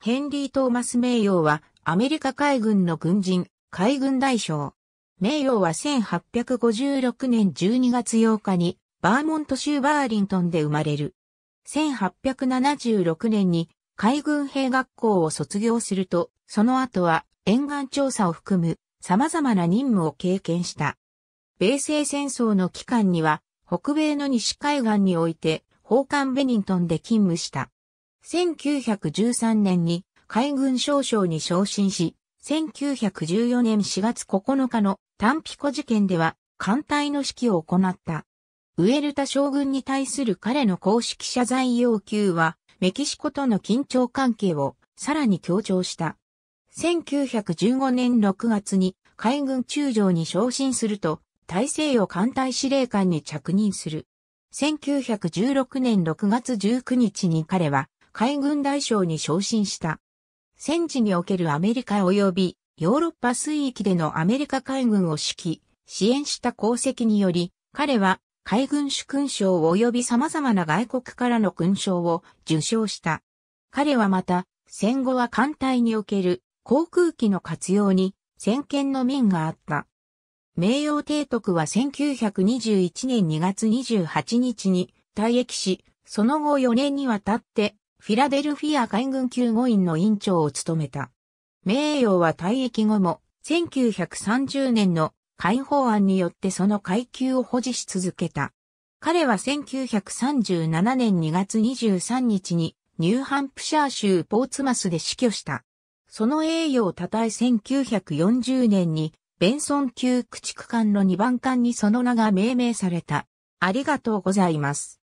ヘンリー・トーマス・名誉は、アメリカ海軍の軍人、海軍大将。名誉は1856年12月8日に、バーモント州バーリントンで生まれる。1876年に海軍兵学校を卒業すると、その後は沿岸調査を含む様々な任務を経験した。米西戦争の期間には、北米の西海岸において、宝冠ベニントンで勤務した。1913年に海軍少将に昇進し、1914年4月9日の単ピコ事件では艦隊の指揮を行った。ウエルタ将軍に対する彼の公式謝罪要求は、メキシコとの緊張関係をさらに強調した。1915年6月に海軍中将に昇進すると、大西洋艦隊司令官に着任する。1916年6月19日に彼は海軍大将に昇進した。戦地におけるアメリカ及びヨーロッパ水域でのアメリカ海軍を指揮、支援した功績により、彼は海軍主勲章及び様々な外国からの勲章を受賞した。彼はまた、戦後は艦隊における航空機の活用に先見の面があった。名誉提督は1921年2月28日に退役し、その後4年にわたってフィラデルフィア海軍救護院の委員長を務めた。名誉は退役後も、1930年の解放案によってその階級を保持し続けた。彼は1937年2月23日にニューハンプシャー州ポーツマスで死去した。その栄誉を称え1940年にベンソン級駆逐艦の2番艦にその名が命名された。ありがとうございます。